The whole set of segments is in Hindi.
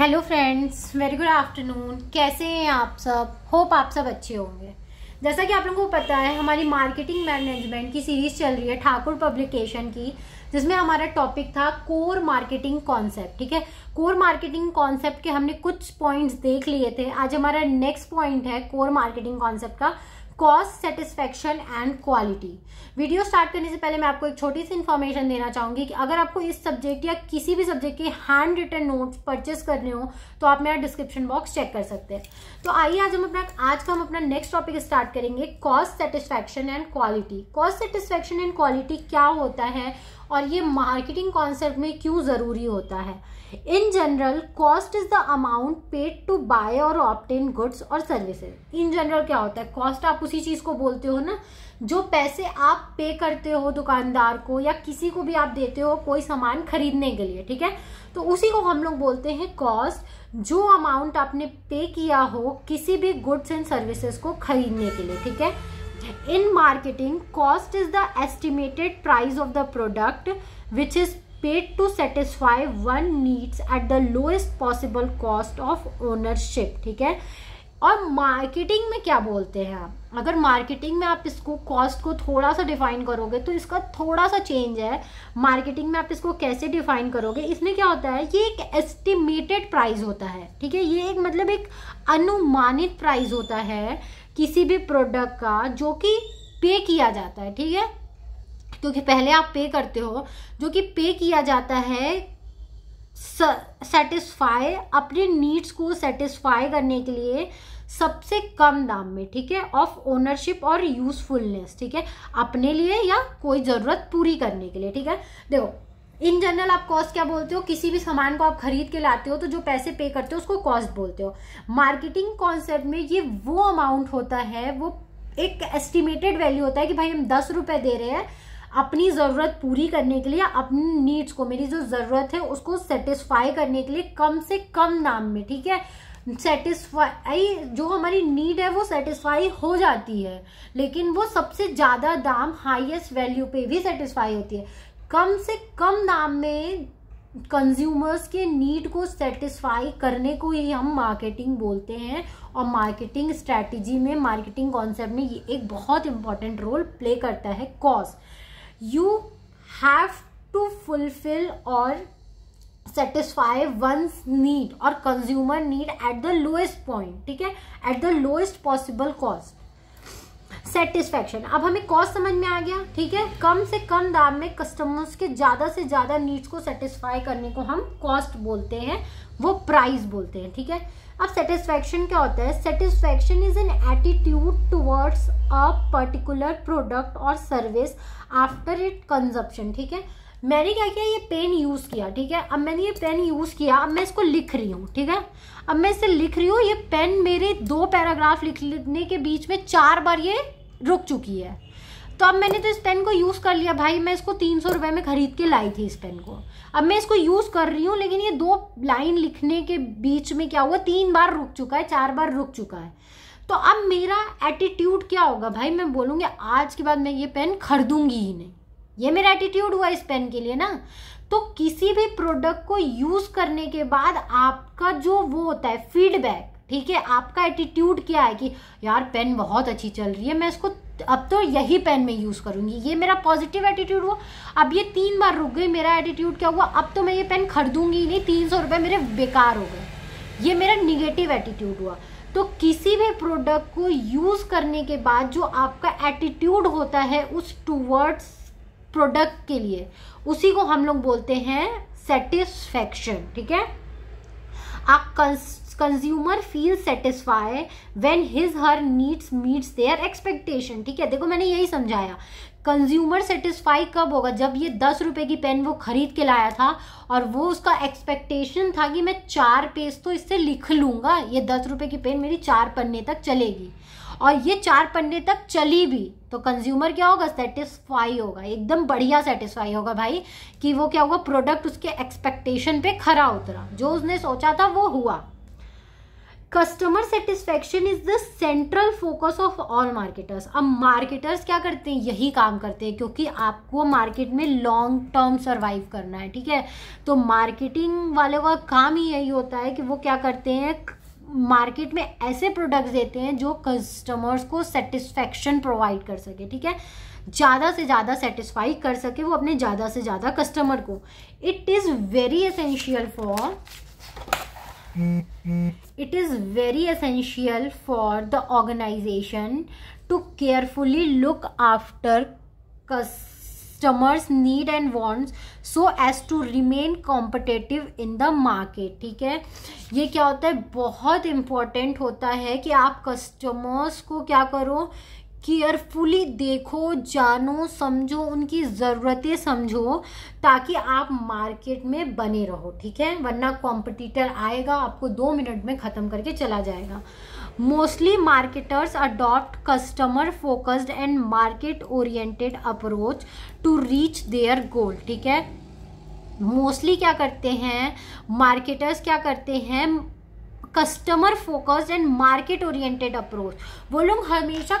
Hello friends very good afternoon कैसे हैं आप सब होप आप सब अच्छे होंगे जैसा कि आप लोगों को पता है हमारी मार्केटिंग मैनेजमेंट की सीरीज चल रही है ठाकुर पब्लिकेशन की जिसमें हमारा टॉपिक था कोर मार्केटिंग कॉन्सेप्ट ठीक है कोर मार्केटिंग कॉन्सेप्ट के हमने कुछ पॉइंट्स देख लिए थे आज हमारा नेक्स्ट पॉइंट है कोर मार्केटिंग कॉन्सेप्ट का cost satisfaction and quality video start करने से पहले मैं आपको एक छोटी सी इन्फॉर्मेशन देना चाहूंगी कि अगर आपको इस सब्जेक्ट या किसी भी सब्जेक्ट के हैंड रिटर्न नोट परचेस करने हो तो आप मेरा डिस्क्रिप्शन बॉक्स चेक कर सकते हैं तो आइए आज हम अपना आज का हम अपना नेक्स्ट टॉपिक स्टार्ट करेंगे cost satisfaction and quality cost satisfaction and quality क्या होता है और ये मार्केटिंग कॉन्सेप्ट में क्यों ज़रूरी होता है in general cost is the amount paid to buy और ऑप्टेन गुड्स और सर्विसेज इन जनरल क्या होता है कॉस्ट आप उसी चीज को बोलते हो ना जो पैसे आप पे करते हो दुकानदार को या किसी को भी आप देते हो कोई सामान खरीदने के लिए ठीक है तो उसी को हम लोग बोलते हैं कॉस्ट जो अमाउंट आपने पे किया हो किसी भी गुड्स एंड सर्विसेज को खरीदने के लिए ठीक है in marketing cost is the estimated price of the product which is paid to satisfy one needs at the lowest possible cost of ownership ठीक है और मार्केटिंग में क्या बोलते हैं आप अगर मार्केटिंग में आप इसको कॉस्ट को थोड़ा सा डिफाइन करोगे तो इसका थोड़ा सा चेंज है मार्केटिंग में आप इसको कैसे डिफाइन करोगे इसमें क्या होता है ये एक एस्टिमेटेड प्राइस होता है ठीक है ये एक मतलब एक अनुमानित प्राइस होता है किसी भी प्रोडक्ट का जो कि पे किया जाता है ठीक है क्योंकि पहले आप पे करते हो जो कि पे किया जाता है सेटिस्फाई अपने नीड्स को सेटिस्फाई करने के लिए सबसे कम दाम में ठीक है ऑफ ओनरशिप और यूजफुलनेस ठीक है अपने लिए या कोई ज़रूरत पूरी करने के लिए ठीक है देखो इन जनरल आप कॉस्ट क्या बोलते हो किसी भी सामान को आप खरीद के लाते हो तो जो पैसे पे करते हो उसको कॉस्ट बोलते हो मार्केटिंग कॉन्सेप्ट में ये वो अमाउंट होता है वो एक एस्टिमेटेड वैल्यू होता है कि भाई हम दस रुपए दे रहे हैं अपनी ज़रूरत पूरी करने के लिए अपनी नीड्स को मेरी जो ज़रूरत है उसको सेटिस्फाई करने के लिए कम से कम दाम में ठीक है सेटिस्फाई जो हमारी नीड है वो सेटिस्फाई हो जाती है लेकिन वो सबसे ज़्यादा दाम हाईएस्ट वैल्यू पे भी सेटिस्फाई होती है कम से कम दाम में कंज्यूमर्स के नीड को सेटिस्फाई करने को ही हम मार्केटिंग बोलते हैं और मार्केटिंग स्ट्रैटेजी में मार्केटिंग कॉन्सेप्ट में ये एक बहुत इंपॉर्टेंट रोल प्ले करता है cost you have to fulfill और सेटिस्फाई वंस नीड और consumer need at the lowest point ठीक है at the lowest possible cost satisfaction अब हमें कॉस्ट समझ में आ गया ठीक है कम से कम दाम में कस्टमर्स के ज़्यादा से ज़्यादा नीड्स को सेटिस्फाई करने को हम कॉस्ट बोलते हैं वो प्राइस बोलते हैं ठीक है थीके? अब सेटिस्फैक्शन क्या होता है satisfaction is an attitude towards a particular product और सर्विस आफ्टर इट कंजप्शन ठीक है मैंने क्या किया ये पेन यूज़ किया ठीक है अब मैंने ये पेन यूज़ किया अब मैं इसको लिख रही हूँ ठीक है अब मैं इसे लिख रही हूँ ये पेन मेरे दो पैराग्राफ लिखने के बीच में चार बार ये रुक चुकी है तो अब मैंने तो इस पेन को यूज़ कर लिया भाई मैं इसको तीन सौ रुपये में ख़रीद के लाई थी इस पेन को अब मैं इसको यूज कर रही हूँ लेकिन ये दो लाइन लिखने के बीच में क्या हुआ तीन बार रुक चुका है चार बार रुक चुका है तो अब मेरा एटीट्यूड क्या होगा भाई मैं बोलूंगी आज के बाद मैं ये पेन खरीदूंगी ही नहीं ये मेरा एटीट्यूड हुआ इस पेन के लिए ना तो किसी भी प्रोडक्ट को यूज करने के बाद आपका जो वो होता है फीडबैक ठीक है आपका एटीट्यूड क्या है कि यार पेन बहुत अच्छी चल रही है मैं इसको अब तो यही पेन में यूज़ करूंगी ये मेरा पॉजिटिव एटीट्यूड हुआ अब ये तीन बार रुक गई मेरा एटीट्यूड क्या हुआ अब तो मैं ये पेन खरीदूंगी नहीं तीन सौ रुपये मेरे बेकार हो गए ये मेरा निगेटिव एटीट्यूड हुआ तो किसी भी प्रोडक्ट को यूज़ करने के बाद जो आपका एटीट्यूड होता है उस टूवर्ड्स प्रोडक्ट के लिए उसी को हम लोग बोलते हैं सेटिस्फेक्शन ठीक है आप cons consumer feel satisfy when his her needs meets their expectation ठीक है देखो मैंने यही समझाया कंज्यूमर सेटिस्फाई कब होगा जब ये दस रुपए की पेन वो खरीद के लाया था और वो उसका एक्सपेक्टेशन था कि मैं चार पेज तो इससे लिख लूँगा ये दस रुपए की पेन मेरी चार पन्ने तक चलेगी और ये चार पन्ने तक चली भी तो कंज्यूमर क्या होगा सेटिस्फाई होगा एकदम बढ़िया सेटिस्फाई होगा भाई कि वो क्या होगा प्रोडक्ट उसके एक्सपेक्टेशन पे खरा उतरा जो उसने सोचा था वो हुआ customer satisfaction is the central focus of all marketers अब मार्केटर्स क्या करते हैं यही काम करते हैं क्योंकि आपको मार्केट में लॉन्ग टर्म सर्वाइव करना है ठीक है तो मार्केटिंग वाले का काम ही यही होता है कि वो क्या करते हैं मार्केट में ऐसे प्रोडक्ट्स देते हैं जो कस्टमर्स को सेटिस्फेक्शन प्रोवाइड कर सके ठीक है ज़्यादा से ज़्यादा सेटिस्फाई कर सके वो अपने ज़्यादा से ज़्यादा कस्टमर को it is very essential for It is very essential for the organization to carefully look after customers need and wants so as to remain competitive in the market ठीक है ये क्या होता है बहुत इम्पोर्टेंट होता है कि आप कस्टमर्स को क्या करो केयरफुली देखो जानो समझो उनकी ज़रूरतें समझो ताकि आप मार्केट में बने रहो ठीक है वरना कॉम्पिटिटर आएगा आपको दो मिनट में ख़त्म करके चला जाएगा mostly marketers adopt customer focused and market oriented approach to reach their goal ठीक है मोस्टली क्या करते हैं मार्केटर्स क्या करते हैं customer focused and market oriented approach वो लोग हमेशा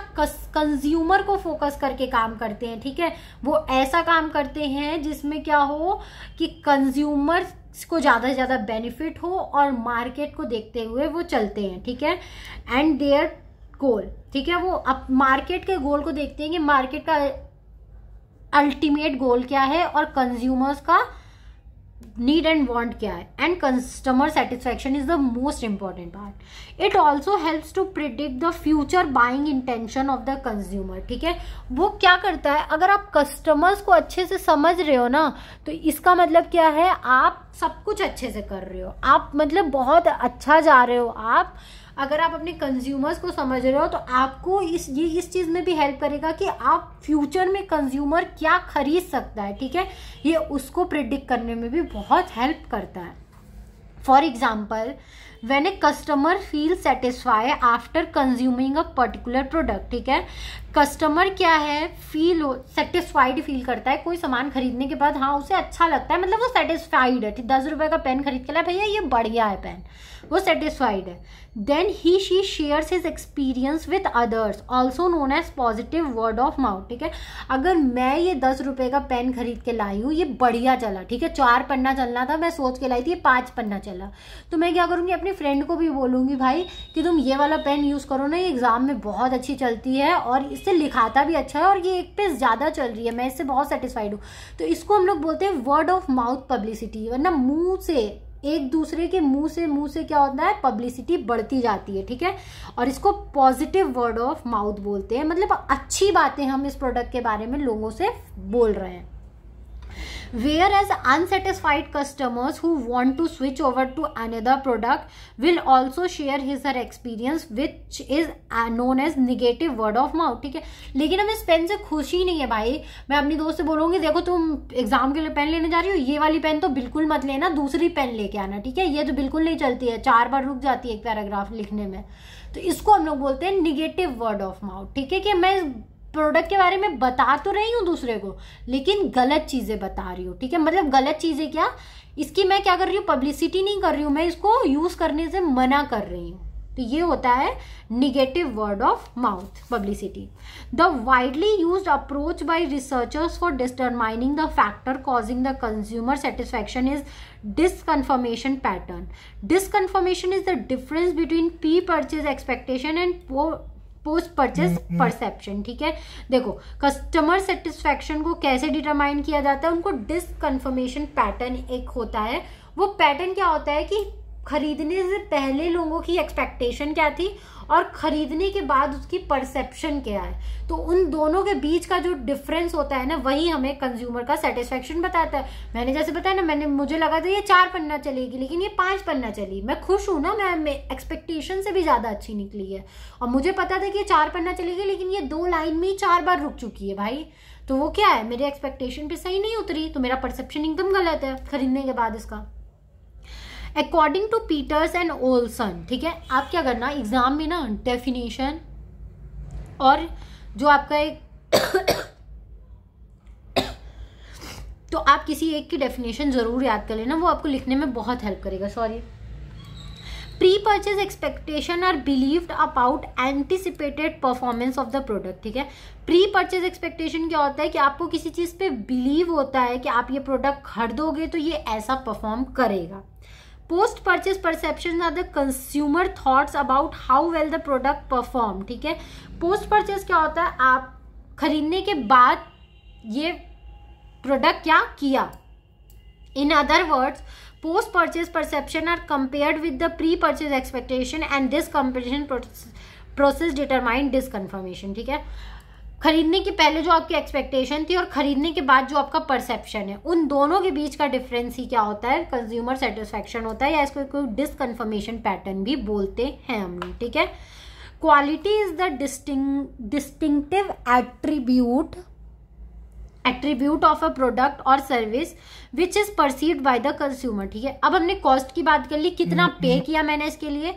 कंज्यूमर को फोकस करके काम करते हैं ठीक है वो ऐसा काम करते हैं जिसमें क्या हो कि कंज्यूमर को ज़्यादा से ज़्यादा बेनिफिट हो और मार्केट को देखते हुए वो चलते हैं ठीक है एंड देयर गोल ठीक है वो अब मार्केट के गोल को देखते हैं कि मार्केट का अल्टीमेट गोल क्या है और कंज्यूमर्स का नीड एंड वॉन्ट क्या है and customer satisfaction is the most important part it also helps to predict the future buying intention of the consumer ठीक है वो क्या करता है अगर आप कस्टमर्स को अच्छे से समझ रहे हो ना तो इसका मतलब क्या है आप सब कुछ अच्छे से कर रहे हो आप मतलब बहुत अच्छा जा रहे हो आप अगर आप अपने कंज्यूमर्स को समझ रहे हो तो आपको इस ये इस चीज़ में भी हेल्प करेगा कि आप फ्यूचर में कंज्यूमर क्या खरीद सकता है ठीक है ये उसको प्रिडिक्ट करने में भी बहुत हेल्प करता है for example when a customer feel satisfy after consuming a particular product ठीक है कस्टमर क्या है फील हो सेटिस्फाइड फील करता है कोई सामान खरीदने के बाद हाँ उसे अच्छा लगता है मतलब वो सेटिस्फाइड है दस रुपए का पेन खरीद के लाए भैया ये बढ़िया है पेन वो सेटिस्फाइड है then he she share his experience with others also known as positive word of mouth ठीक है अगर मैं ये दस रुपए का पेन खरीद के लाई हूँ ये बढ़िया चला ठीक है चार पन्ना चलना था मैं सोच के लाई थी ये पाँच पन्ना चला तो मैं क्या करूँगी अपने अपने फ्रेंड को भी बोलूँगी भाई कि तुम ये वाला पेन यूज़ करो ना ये एग्ज़ाम में बहुत अच्छी चलती है और इससे लिखाता भी अच्छा है और ये एक पे ज़्यादा चल रही है मैं इससे बहुत सेटिस्फाइड हूँ तो इसको हम लोग बोलते हैं वर्ड ऑफ माउथ पब्लिसिटी वरना मुंह से एक दूसरे के मुंह से मुंह से क्या होता है पब्लिसिटी बढ़ती जाती है ठीक है और इसको पॉजिटिव वर्ड ऑफ माउथ बोलते हैं मतलब अच्छी बातें हम इस प्रोडक्ट के बारे में लोगों से बोल रहे हैं whereas unsatisfied customers who want to switch over to another product will also share his her experience which is known as negative word of mouth ठीक है लेकिन हमें इस पेन से खुश ही नहीं है भाई मैं अपनी दोस्त से बोलूंगी देखो तुम एग्जाम के लिए पेन लेने जा रही हो ये वाली पेन तो बिल्कुल मत लेना दूसरी पेन लेके आना ठीक है ये तो बिल्कुल नहीं चलती है चार बार रुक जाती है एक पैराग्राफ लिखने में तो इसको हम लोग बोलते हैं निगेटिव वर्ड ऑफ माउथ ठीक है कि मैं प्रोडक्ट के बारे में बता तो रही हूँ दूसरे को लेकिन गलत चीज़ें बता रही हूँ ठीक है मतलब गलत चीज़ें क्या इसकी मैं क्या कर रही हूँ पब्लिसिटी नहीं कर रही हूँ मैं इसको यूज़ करने से मना कर रही हूँ तो ये होता है negative word of mouth publicity the widely use approach by researchers for determining the factor causing the consumer satisfaction is disconfirmation pattern disconfirmation is the difference between pre purchase expectation and post purchase perception ठीक है देखो कस्टमर सेटिस्फेक्शन को कैसे डिटरमाइन किया जाता है उनको डिसकन्फर्मेशन पैटर्न एक होता है वो पैटर्न क्या होता है कि खरीदने से पहले लोगों की एक्सपेक्टेशन क्या थी और खरीदने के बाद उसकी परसेप्शन क्या है तो उन दोनों के बीच का जो डिफरेंस होता है ना वही हमें कंज्यूमर का सेटिस्फेक्शन बताता है मैंने जैसे बताया ना मैंने मुझे लगा था ये चार पन्ना चलेगी लेकिन ये पांच पन्ना चली मैं खुश हूँ ना मैं एक्सपेक्टेशन से भी ज़्यादा अच्छी निकली है और मुझे पता था कि ये चार पन्ना चलेगी लेकिन ये दो लाइन में ही चार बार रुक चुकी है भाई तो वो क्या है मेरे एक्सपेक्टेशन पे सही नहीं उतरी तो मेरा परसेप्शन एकदम गलत है खरीदने के बाद इसका according to Peters and Olson ठीक है आप क्या करना एग्जाम में ना डेफिनेशन और जो आपका एक तो आप किसी एक की डेफिनेशन ज़रूर याद कर लेना वो आपको लिखने में बहुत हेल्प करेगा sorry pre purchase expectation are believed about anticipated performance of the product ठीक है प्री परचेज एक्सपेक्टेशन क्या होता है कि आपको किसी चीज़ पे बिलीव होता है कि आप ये प्रोडक्ट खरीदोगे तो ये ऐसा परफॉर्म करेगा post purchase perception are the consumer thoughts about how well the product perform ठीक है पोस्ट परचेज क्या होता है आप खरीदने के बाद ये प्रोडक्ट क्या किया in other words post purchase perception are compared with the pre purchase expectation and this comparison process determined disconfirmation ठीक है खरीदने के पहले जो आपकी एक्सपेक्टेशन थी और खरीदने के बाद जो आपका परसेप्शन है उन दोनों के बीच का डिफरेंस ही क्या होता है कंज्यूमर सेटिस्फेक्शन होता है या इसको कोई डिसकन्फर्मेशन पैटर्न भी बोलते हैं हम लोग ठीक है quality is the disting distinctive attribute attribute of a product और service which is perceive by the consumer ठीक है अब हमने कॉस्ट की बात कर ली कितना पे हम्म, हम्म। किया मैंने इसके लिए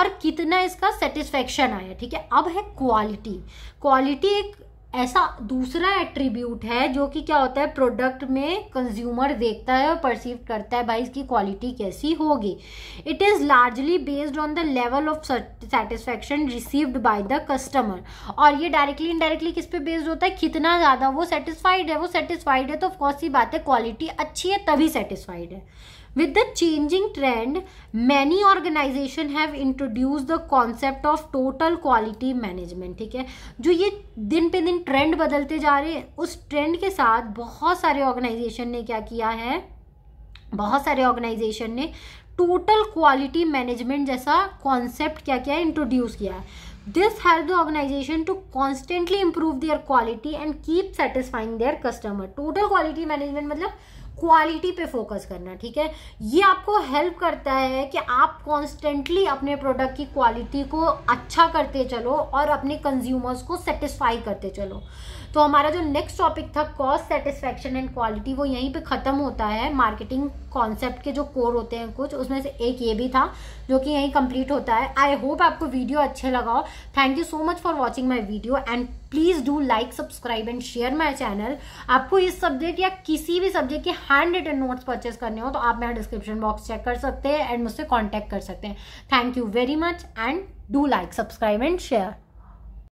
और कितना इसका सेटिस्फेक्शन आया ठीक है अब है क्वालिटी क्वालिटी एक ऐसा दूसरा एट्रीब्यूट है जो कि क्या होता है प्रोडक्ट में कंज्यूमर देखता है और परसीव करता है भाई इसकी क्वालिटी कैसी होगी it is largely based on the level of satisfaction received by the customer और ये डायरेक्टली इनडायरेक्टली किस पे बेस्ड होता है कितना ज़्यादा वो सेटिस्फाइड है वो सेटिस्फाइड है तो ऑफकोर्स ही बात है क्वालिटी अच्छी है तभी सेटिस्फाइड है with the changing trend many organization have introduce the concept of total quality management ठीक है जो ये दिन पे दिन ट्रेंड बदलते जा रहे हैं उस ट्रेंड के साथ बहुत सारे ऑर्गेनाइजेशन ने क्या किया है बहुत सारे ऑर्गेनाइजेशन ने टोटल क्वालिटी मैनेजमेंट जैसा कॉन्सेप्ट क्या किया है इंट्रोड्यूस किया है this help the organization to constantly improve their quality and keep satisfying their customer total quality management मतलब क्वालिटी पे फोकस करना ठीक है ये आपको हेल्प करता है कि आप कॉन्स्टेंटली अपने प्रोडक्ट की क्वालिटी को अच्छा करते चलो और अपने कंज्यूमर्स को सेटिस्फाई करते चलो तो हमारा जो नेक्स्ट टॉपिक था कॉस्ट सेटिस्फेक्शन एंड क्वालिटी वो यहीं पे ख़त्म होता है मार्केटिंग कॉन्सेप्ट के जो कोर होते हैं कुछ उसमें से एक ये भी था जो कि यहीं कंप्लीट होता है आई होप आपको वीडियो अच्छे लगाओ thank you so much for watching my video and please do like subscribe and share my channel आपको इस सब्जेक्ट या किसी भी सब्जेक्ट के हैंड रिटन नोट्स परचेस करने हो तो आप मेरा डिस्क्रिप्शन बॉक्स चेक कर सकते हैं एंड मुझसे कॉन्टैक्ट कर सकते हैं thank you very much and do like subscribe and share